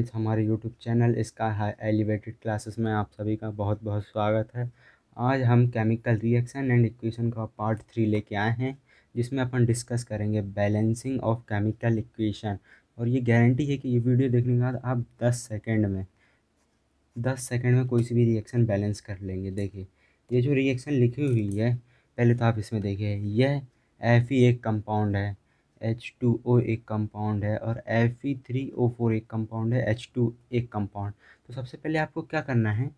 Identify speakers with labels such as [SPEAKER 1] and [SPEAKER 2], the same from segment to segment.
[SPEAKER 1] friends हमारे YouTube channel इसका है एलिवेटेड क्लासेस में आप सभी का बहुत बहुत स्वागत है आज हम केमिकल रिएक्शन एंड इक्वेशन का पार्ट थ्री लेके आए हैं जिसमें अपन डिस्कस करेंगे बैलेंसिंग ऑफ केमिकल इक्वेशन और ये गारंटी है कि ये वीडियो देखने के बाद आप दस सेकेंड में दस सेकेंड में कोई सी भी रिएक्शन बैलेंस कर लेंगे देखिए ये जो रिएक्शन लिखी हुई है पहले तो आप इसमें देखिए यह एफ एक कंपाउंड है एच टू ओ एक कंपाउंड है और F E three O four एक कंपाउंड है एच टू एक कंपाउंड तो सबसे पहले आपको क्या करना है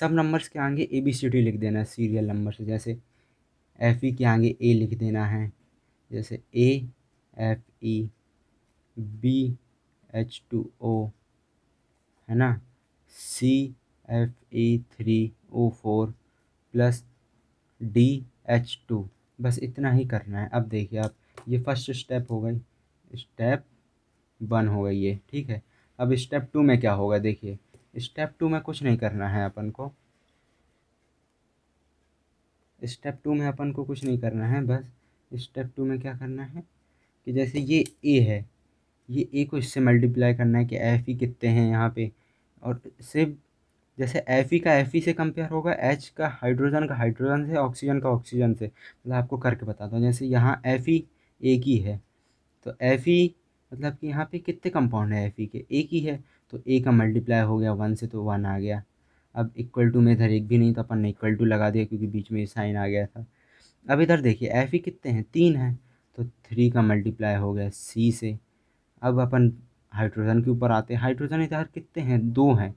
[SPEAKER 1] सब नंबर्स के आगे ए बी सी डी लिख देना है सीरियल नंबर से जैसे एफ ई e के आगे ए लिख देना है जैसे A F E B H two O है ना C F E three O four plus D H two बस इतना ही करना है अब देखिए आप ये फर्स्ट स्टेप हो गई स्टेप वन हो गई ये ठीक है अब स्टेप टू में क्या होगा देखिए स्टेप टू में कुछ नहीं करना है अपन को स्टेप टू में अपन को कुछ नहीं करना है बस स्टेप टू में क्या करना है कि जैसे ये ए है ये ए को इससे मल्टीप्लाई करना है कि एफ ई e कितने हैं यहाँ पे और सिर्फ जैसे एफ ई e का एफ ई e से कंपेयर होगा एच का हाइड्रोजन का हाइड्रोजन से ऑक्सीजन का ऑक्सीजन से मतलब आपको करके बताता हूँ जैसे यहाँ एफ ई एक ही है तो एफ ई e मतलब कि यहाँ पे कितने कंपाउंड है एफ ई के एक ही है तो ए का मल्टीप्लाई हो गया वन से तो वन आ गया अब इक्वल टू में इधर एक भी नहीं तो अपन ने इक्वल टू लगा दिया क्योंकि बीच में साइन आ गया था अब इधर देखिए एफ ई e कितने हैं तीन हैं तो थ्री का मल्टीप्लाई हो गया सी से अब अपन हाइड्रोजन के ऊपर आते हैं हाइड्रोजन इधर कितने हैं दो हैं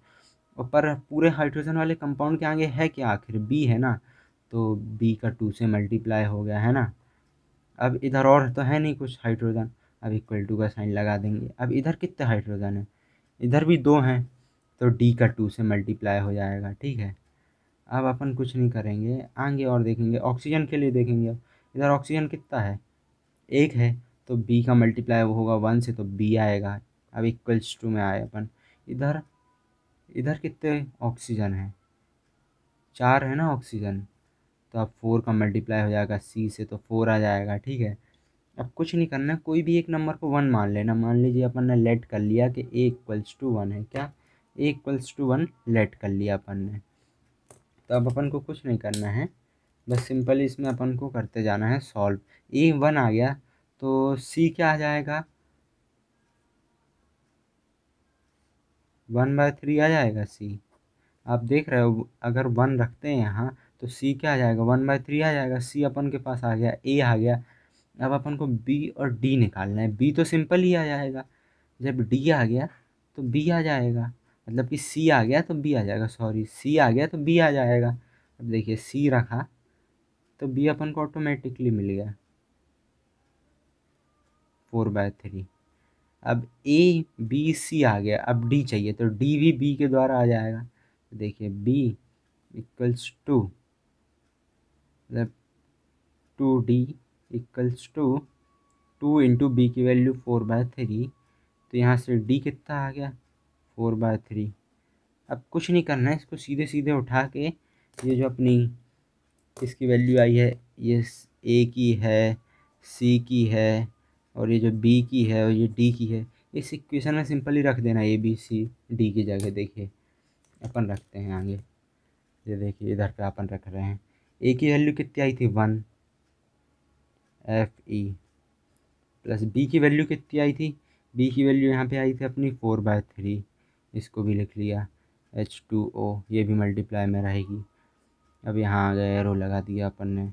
[SPEAKER 1] और पर पूरे हाइड्रोजन वाले कंपाउंड के आगे है क्या आखिर बी है ना तो बी का टू से मल्टीप्लाई हो गया है ना अब इधर और तो है नहीं कुछ हाइड्रोजन अब इक्वल टू का साइन लगा देंगे अब इधर कितने हाइड्रोजन है इधर भी दो हैं तो डी का टू से मल्टीप्लाई हो जाएगा ठीक है अब अपन कुछ नहीं करेंगे आगे और देखेंगे ऑक्सीजन के लिए देखेंगे अब इधर ऑक्सीजन कितना है एक है तो बी का मल्टीप्लाई होगा वन से तो बी आएगा अब इक्वल्स टू में आए अपन इधर इधर कितने ऑक्सीजन है चार है ना ऑक्सीजन तो आप फोर का मल्टीप्लाई हो जाएगा सी से तो फोर आ जाएगा ठीक है अब कुछ नहीं करना कोई भी एक नंबर को वन मान लेना मान लीजिए अपन ने लेट कर लिया कि ए इक्वल्स टू वन है क्या A equals to one let कर लिया अपन ने तो अब अपन को कुछ नहीं करना है बस सिंपली इसमें अपन को करते जाना है सॉल्व ए वन आ गया तो सी क्या आ जाएगा वन बाय थ्री आ जाएगा सी आप देख रहे हो अगर वन रखते हैं यहाँ तो सी क्या आ जाएगा वन बाई थ्री आ जाएगा सी अपन के पास आ गया ए आ गया अब अपन को बी और डी निकालना है बी तो सिंपल ही आ जाएगा जब डी आ गया तो बी आ जाएगा मतलब कि सी आ गया तो बी आ जाएगा सॉरी सी आ गया तो बी आ जाएगा अब देखिए सी रखा तो बी अपन को ऑटोमेटिकली मिल गया फोर बाय थ्री अब ए बी सी आ गया अब डी चाहिए तो डी भी बी के द्वारा आ जाएगा देखिए बी इक्वल्स टू मतलब two D equals to two into B की वैल्यू फोर बाय थ्री तो यहाँ से डी कितना आ गया फोर बाय थ्री अब कुछ नहीं करना है इसको सीधे सीधे उठा के ये जो अपनी इसकी वैल्यू आई है ये ए की है सी की है और ये जो बी की है और ये डी की है इस इक्वेशन में सिंपली रख देना ए बी सी डी की जगह देखिए अपन रखते हैं आगे ये देखिए इधर पे अपन रख रहे हैं ए की वैल्यू कितनी आई थी one F E plus B की वैल्यू कितनी आई थी बी की वैल्यू यहाँ पे आई थी अपनी फोर बाय थ्री इसको भी लिख लिया एच टू ओ ये भी मल्टीप्लाई में रहेगी अब यहाँ आ गया एरो लगा दिया अपन ने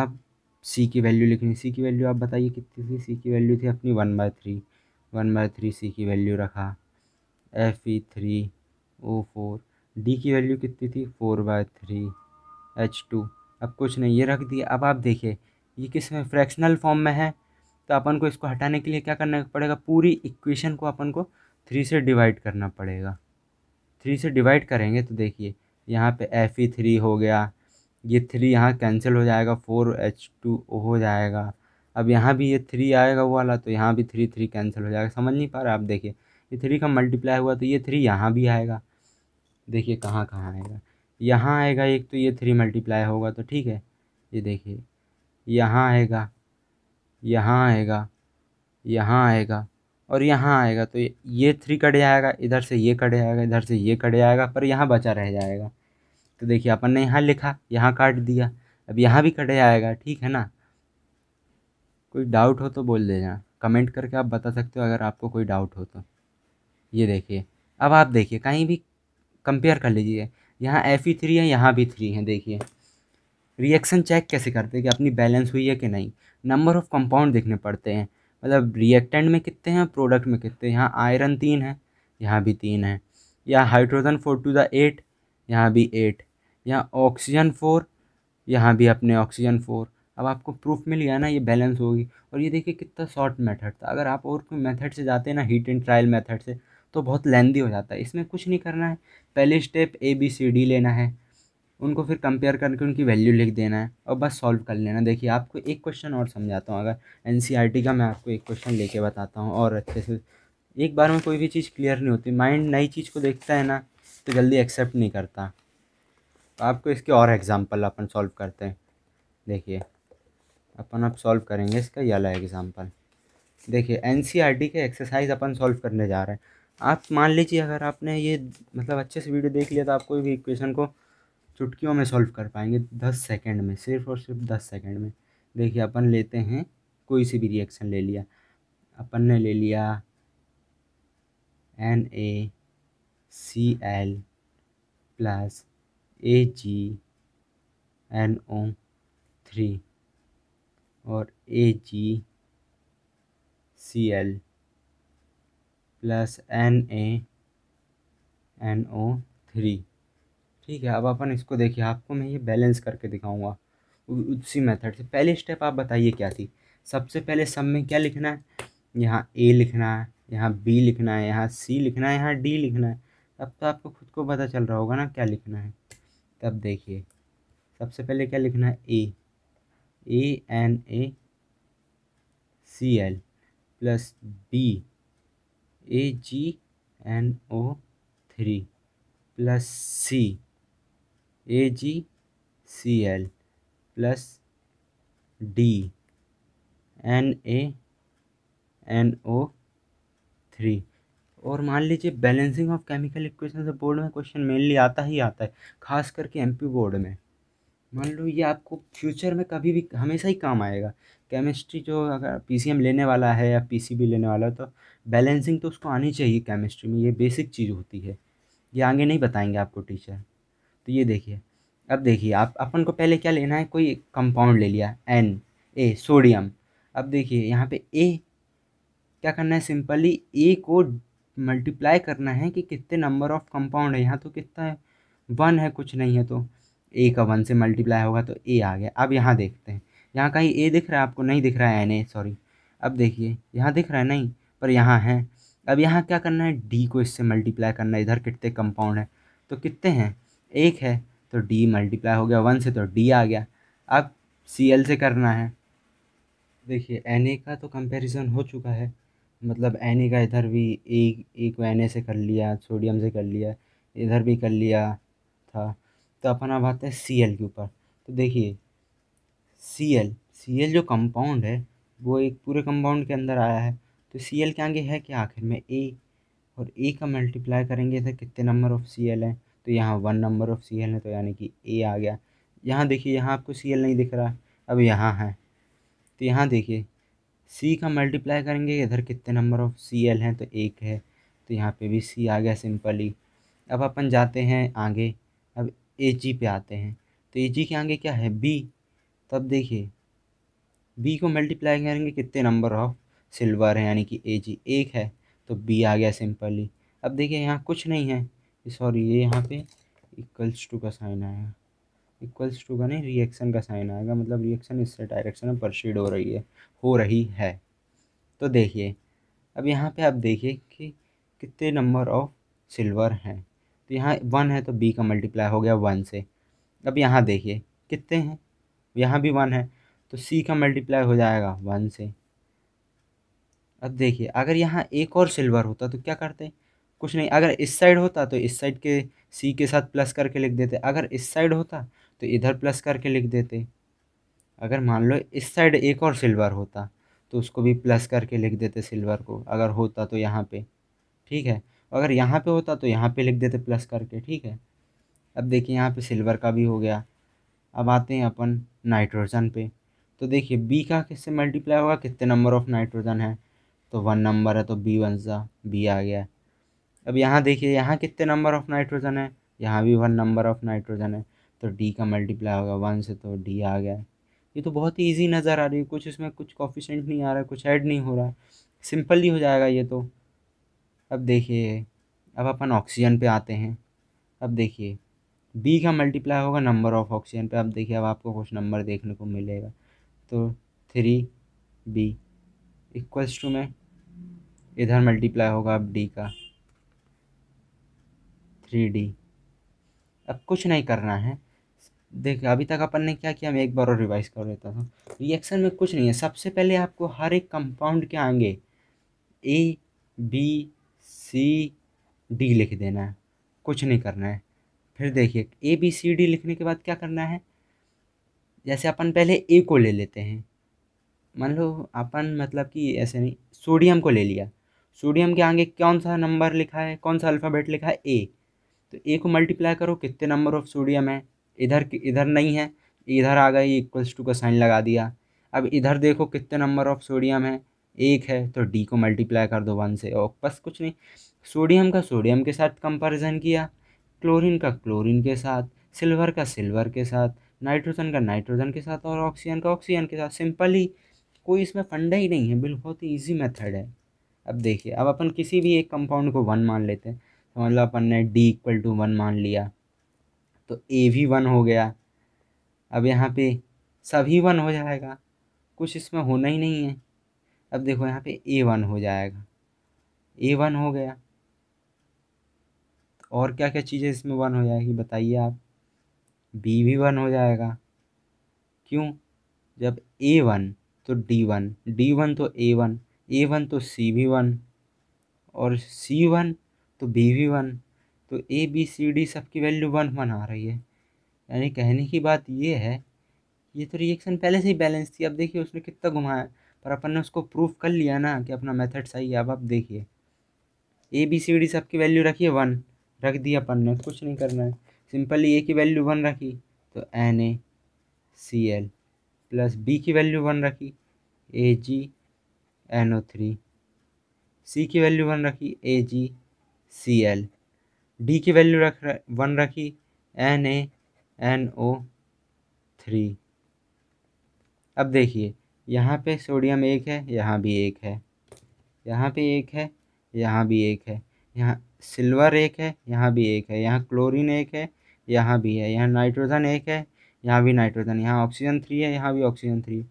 [SPEAKER 1] आप सी की वैल्यू लिखनी सी की वैल्यू आप बताइए कितनी थी सी की वैल्यू थी अपनी one by three one by three C की वैल्यू रखा F E three O four D की वैल्यू कितनी थी four by three H two अब कुछ नहीं ये रख दिया अब आप देखिए ये किस में फ्रैक्शनल फॉर्म में है तो अपन को इसको हटाने के लिए क्या करना पड़ेगा पूरी इक्वेशन को अपन को थ्री से डिवाइड करना पड़ेगा थ्री से डिवाइड करेंगे तो देखिए यहाँ पे एफ ई थ्री हो गया ये थ्री यहाँ कैंसिल हो जाएगा फोर एच टू हो जाएगा अब यहाँ भी ये थ्री आएगा वो वाला तो यहाँ भी थ्री थ्री कैंसिल हो जाएगा समझ नहीं पा रहा आप देखिए ये थ्री का मल्टीप्लाई हुआ तो ये थ्री यहाँ भी आएगा देखिए कहाँ कहाँ आएगा यहाँ आएगा एक तो ये थ्री मल्टीप्लाई होगा तो ठीक है ये देखिए यहाँ आएगा यहाँ आएगा यहाँ आएगा और यहाँ आएगा तो ये थ्री कट जाएगा इधर से ये कट जाएगा इधर से ये कट जाएगा पर यहाँ बचा रह जाएगा तो देखिए अपन ने यहाँ लिखा यहाँ काट दिया अब यहाँ भी कट जाएगा ठीक है ना कोई डाउट हो तो बोल देना कमेंट करके आप बता सकते हो अगर आपको कोई डाउट हो तो ये देखिए अब आप देखिए कहीं भी कंपेयर कर लीजिए यहाँ एफ ई थ्री है यहाँ भी थ्री है देखिए रिएक्शन चेक कैसे करते हैं कि अपनी बैलेंस हुई है कि नहीं नंबर ऑफ़ कंपाउंड देखने पड़ते हैं मतलब रिएक्टेंट में कितने हैं प्रोडक्ट में कितने यहाँ आयरन तीन है यहाँ भी तीन है यहाँ hydrogen four to the eight यहाँ भी एट यहाँ ऑक्सीजन फोर यहाँ भी अपने ऑक्सीजन फोर अब आपको प्रूफ मिल गया ना ये बैलेंस होगी और ये देखिए कितना शॉर्ट मेथड था अगर आप और कोई मेथड से जाते हैं ना हीट एंड ट्रायल मेथड से तो बहुत लेंदी हो जाता है इसमें कुछ नहीं करना है पहले step A B C D लेना है उनको फिर कंपेयर करके उनकी वैल्यू लिख देना है और बस सॉल्व कर लेना देखिए आपको एक क्वेश्चन और समझाता हूँ अगर एन e का मैं आपको एक क्वेश्चन लेके बताता हूँ और अच्छे से एक बार में कोई भी चीज़ क्लियर नहीं होती माइंड नई चीज़ को देखता है ना तो जल्दी एक्सेप्ट नहीं करता तो आपको इसके और एग्ज़ाम्पल अपन सॉल्व करते हैं देखिए अपन अब सॉल्व करेंगे इसका ये एग्ज़ाम्पल देखिए एन e के एक्सरसाइज अपन सॉल्व करने जा रहे हैं आप मान लीजिए अगर आपने ये मतलब अच्छे से वीडियो देख लिया तो आप कोई भी इक्वेशन को चुटकियों में सॉल्व कर पाएंगे दस सेकेंड में सिर्फ और सिर्फ दस सेकेंड में देखिए अपन लेते हैं कोई सी भी रिएक्शन ले लिया अपन ने ले लिया N A C L plus A G N O three और A G C L plus N A N O three ठीक है अब अपन इसको देखिए आपको मैं ये बैलेंस करके दिखाऊंगा उसी मेथड से पहले स्टेप आप बताइए क्या थी सबसे पहले सब में क्या लिखना है यहाँ ए लिखना है यहाँ बी लिखना है यहाँ सी लिखना है यहाँ डी लिखना है तब तो आपको खुद को पता चल रहा होगा ना क्या लिखना है तब देखिए सबसे पहले क्या लिखना है A A N A C L plus B A G N O three plus C A G C L plus D N A N O three और मान लीजिए balancing of chemical equation board में question mainly आता ही आता है खास करके पी बोर्ड में मान लो ये आपको फ्यूचर में कभी भी हमेशा ही काम आएगा केमिस्ट्री जो अगर पीसीएम लेने वाला है या पीसीबी लेने वाला है तो बैलेंसिंग तो उसको आनी चाहिए केमिस्ट्री में ये बेसिक चीज़ होती है ये आगे नहीं बताएंगे आपको टीचर तो ये देखिए अब देखिए आप अपन को पहले क्या लेना है कोई कंपाउंड ले लिया एन ए सोडियम अब देखिए यहाँ पे ए क्या करना है सिंपली ए को मल्टीप्लाई करना है कि कितने नंबर ऑफ कंपाउंड है यहाँ तो कितना है वन है कुछ नहीं है तो ए का वन से मल्टीप्लाई होगा तो ए आ गया अब यहाँ देखते हैं यहाँ कहीं ए दिख रहा है आपको नहीं दिख रहा है एन ए सॉरी अब देखिए यहाँ दिख रहा है नहीं पर यहाँ है अब यहाँ क्या करना है डी को इससे मल्टीप्लाई करना है इधर कितने कंपाउंड है तो कितने हैं एक है तो डी मल्टीप्लाई हो गया वन से तो डी आ गया अब सी एल से करना है देखिए एन ए का तो कंपैरिजन हो चुका है मतलब एन ए का इधर भी एक एक एन ए से कर लिया सोडियम से कर लिया इधर भी कर लिया था तो अपन अब आते हैं सी एल के ऊपर तो देखिए सी एल सी एल जो कंपाउंड है वो एक पूरे कंपाउंड के अंदर आया है तो सी एल के आगे है क्या आखिर में ए और ए का मल्टीप्लाई करेंगे तो कितने नंबर ऑफ़ सी एल हैं तो यहाँ one number of C L है तो यानी कि ए आ गया यहाँ देखिए यहाँ आपको सी एल नहीं दिख रहा अब यहाँ है तो यहाँ देखिए सी का मल्टीप्लाई करेंगे इधर कितने नंबर ऑफ़ सी एल हैं तो एक है तो यहाँ पे भी सी आ गया सिंपली अब अपन जाते हैं आगे अब ए जी पे आते हैं तो ए जी के आगे क्या है बी तब देखिए बी को मल्टीप्लाई करेंगे कितने नंबर ऑफ सिल्वर है यानी कि ए जी एक है तो बी आ गया सिंपली अब देखिए यहाँ कुछ नहीं है सॉरी ये यहाँ पे इक्वल्स टू का साइन आया इक्वल्स टू का नहीं रिएक्शन का साइन आएगा मतलब रिएक्शन इससे डायरेक्शन में परसीड हो रही है हो रही है तो देखिए अब यहाँ पे आप देखिए कि कितने नंबर ऑफ सिल्वर हैं तो यहाँ वन है तो बी का मल्टीप्लाई हो गया वन से अब यहाँ देखिए कितने हैं यहाँ भी वन है तो सी का मल्टीप्लाई हो जाएगा वन से अब देखिए अगर यहाँ एक और सिल्वर होता तो क्या करते कुछ नहीं अगर इस साइड होता तो इस साइड के सी के साथ प्लस करके लिख देते अगर इस साइड होता तो इधर प्लस करके लिख देते अगर मान लो इस साइड एक और सिल्वर होता तो उसको भी प्लस करके लिख देते सिल्वर को अगर होता तो यहाँ पे ठीक है अगर यहाँ पे होता तो यहाँ पे लिख देते प्लस करके ठीक है अब देखिए यहाँ पे सिल्वर का भी हो गया अब आते हैं अपन नाइट्रोजन पे तो देखिए बी का किससे मल्टीप्लाई होगा कितने नंबर ऑफ़ नाइट्रोजन है तो वन नंबर है तो बी वन सा बी आ गया अब यहाँ देखिए यहाँ कितने नंबर ऑफ नाइट्रोजन है यहाँ भी वन नंबर ऑफ नाइट्रोजन है तो डी का मल्टीप्लाई होगा वन से तो डी आ गया ये तो बहुत ही ईजी नज़र आ रही है कुछ इसमें कुछ कॉफिशेंट नहीं आ रहा है कुछ ऐड नहीं हो रहा है सिंपल ही हो जाएगा ये तो अब देखिए अब अपन ऑक्सीजन पे आते हैं अब देखिए बी का मल्टीप्लाई होगा नंबर ऑफ ऑक्सीजन पे अब देखिए अब आपको कुछ नंबर देखने को मिलेगा तो थ्री बी इक्वल्स टू में इधर मल्टीप्लाई होगा अब डी का थ्री डी अब कुछ नहीं करना है देखिए अभी तक अपन ने क्या किया मैं एक बार और रिवाइज कर लेता हूँ रिएक्शन में कुछ नहीं है सबसे पहले आपको हर एक कंपाउंड के आगे ए बी सी डी लिख देना है कुछ नहीं करना है फिर देखिए ए बी सी डी लिखने के बाद क्या करना है जैसे अपन पहले ए को ले लेते हैं मान लो अपन मतलब कि ऐसे नहीं सोडियम को ले लिया सोडियम के आगे कौन सा नंबर लिखा है कौन सा अल्फ़ाबेट लिखा है ए तो ए को मल्टीप्लाई करो कितने नंबर ऑफ सोडियम है इधर इधर नहीं है इधर आ गए इक्वल्स टू का साइन लगा दिया अब इधर देखो कितने नंबर ऑफ सोडियम है एक है तो डी को मल्टीप्लाई कर दो वन से और बस कुछ नहीं सोडियम का सोडियम के साथ कंपैरिजन किया क्लोरीन का क्लोरीन के साथ सिल्वर का सिल्वर के साथ नाइट्रोजन का नाइट्रोजन के साथ और ऑक्सीजन का ऑक्सीजन के साथ सिंपल ही कोई इसमें फंडा ही नहीं है बिल्कुल बहुत ही ईजी मेथड है अब देखिए अब अपन किसी भी एक कंपाउंड को वन मान लेते हैं समझ लो अपन ने डी इक्वल टू वन मान लिया तो ए भी वन हो गया अब यहाँ पे सभी वन हो जाएगा कुछ इसमें होना ही नहीं है अब देखो यहाँ पे ए वन हो जाएगा ए वन हो गया तो और क्या क्या चीज़ें इसमें वन हो जाएगी बताइए आप बी भी वन हो जाएगा क्यों जब ए वन तो डी वन डी वन तो ए वन ए वन तो सी वी वन और सी वन तो बी वी वन तो ए बी सी डी सबकी वैल्यू वन वन आ रही है यानी कहने की बात ये है ये तो रिएक्शन पहले से ही बैलेंस थी अब देखिए उसने कितना घुमाया पर अपन ने उसको प्रूफ कर लिया ना कि अपना मेथड सही है अब आप देखिए ए बी सी डी सबकी वैल्यू रखिए वन रख दिया अपन ने कुछ नहीं करना है सिंपली ए की वैल्यू वन रखी तो N A C L plus B की वैल्यू वन रखी A G N O three C की वैल्यू वन रखी A G C L D की वैल्यू रख वन रखी N A N O three अब देखिए यहाँ पे सोडियम एक है यहाँ भी एक है यहाँ पे एक है यहाँ भी एक है यहाँ सिल्वर एक है यहाँ भी एक है यहाँ क्लोरीन एक है यहाँ भी है यहाँ नाइट्रोजन एक है यहाँ भी नाइट्रोजन यहाँ ऑक्सीजन थ्री है यहाँ भी ऑक्सीजन थ्री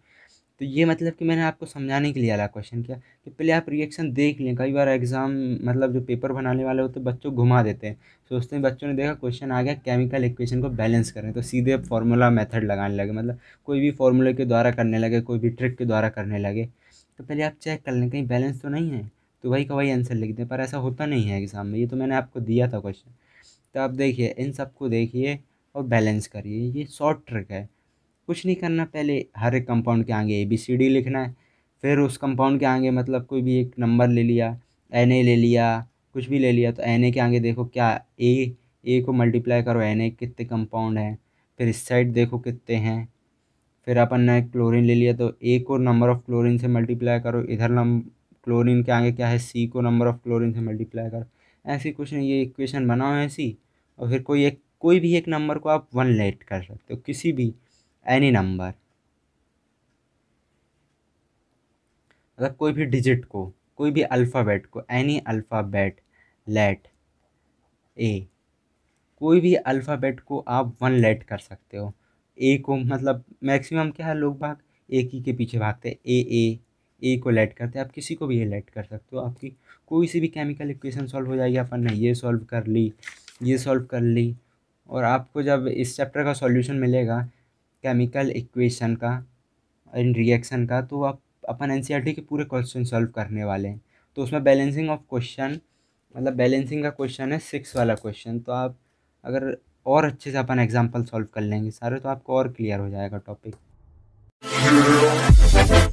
[SPEAKER 1] तो ये मतलब कि मैंने आपको समझाने के लिए अला क्वेश्चन किया कि पहले आप रिएक्शन देख लें कई बार एग्ज़ाम मतलब जो पेपर बनाने वाले होते हैं बच्चों घुमा देते हैं सोचते हैं बच्चों ने देखा क्वेश्चन आ गया केमिकल इक्वेशन को बैलेंस करें तो सीधे फार्मूला मेथड लगाने लगे मतलब कोई भी फार्मूले के द्वारा करने लगे कोई भी ट्रिक के द्वारा करने लगे तो पहले आप चेक कर लें कहीं बैलेंस तो नहीं है तो वही का वही आंसर लिख दें पर ऐसा होता नहीं है एग्ज़ाम में ये तो मैंने आपको दिया था क्वेश्चन तो आप देखिए इन सबको देखिए और बैलेंस करिए ये शॉर्ट ट्रिक है कुछ नहीं करना पहले हर एक कंपाउंड के आगे ए बी सी डी लिखना है फिर उस कंपाउंड के आगे मतलब कोई भी एक नंबर ले लिया एन ए ले लिया कुछ भी ले लिया तो एन ए के आगे देखो क्या ए ए को मल्टीप्लाई करो एन ए कितने कंपाउंड हैं फिर इस साइड देखो कितने हैं फिर अपन ने क्लोरीन ले लिया तो ए को नंबर ऑफ़ क्लोरीन से मल्टीप्लाई करो इधर नम क्लोरीन के आगे क्या है सी को नंबर ऑफ़ क्लोरीन से मल्टीप्लाई करो ऐसी कुछ नहीं ये इक्वेशन बनाओ ऐसी और फिर कोई एक कोई भी एक नंबर को आप वन लेट कर सकते हो किसी भी एनी नंबर मतलब कोई भी डिजिट को कोई भी अल्फ़ाबेट को एनी अल्फ़ाबेट लेट ए कोई भी अल्फ़ाबेट को आप वन लेट कर सकते हो ए को मतलब मैक्सिमम क्या है लोग भाग एक ही के पीछे भागते हैं ए ए ए को लेट करते हैं आप किसी को भी ये लेट कर सकते हो आपकी कोई सी भी केमिकल इक्वेशन सॉल्व हो जाएगी अपन ने ये सॉल्व कर ली ये सॉल्व कर ली और आपको जब इस चैप्टर का सॉल्यूशन मिलेगा केमिकल इक्वेशन का इन रिएक्शन का तो आप अपन एन e के पूरे क्वेश्चन सॉल्व करने वाले हैं तो उसमें बैलेंसिंग ऑफ क्वेश्चन मतलब बैलेंसिंग का क्वेश्चन है सिक्स वाला क्वेश्चन तो आप अगर और अच्छे से अपन एग्जाम्पल सॉल्व कर लेंगे सारे तो आपको और क्लियर हो जाएगा टॉपिक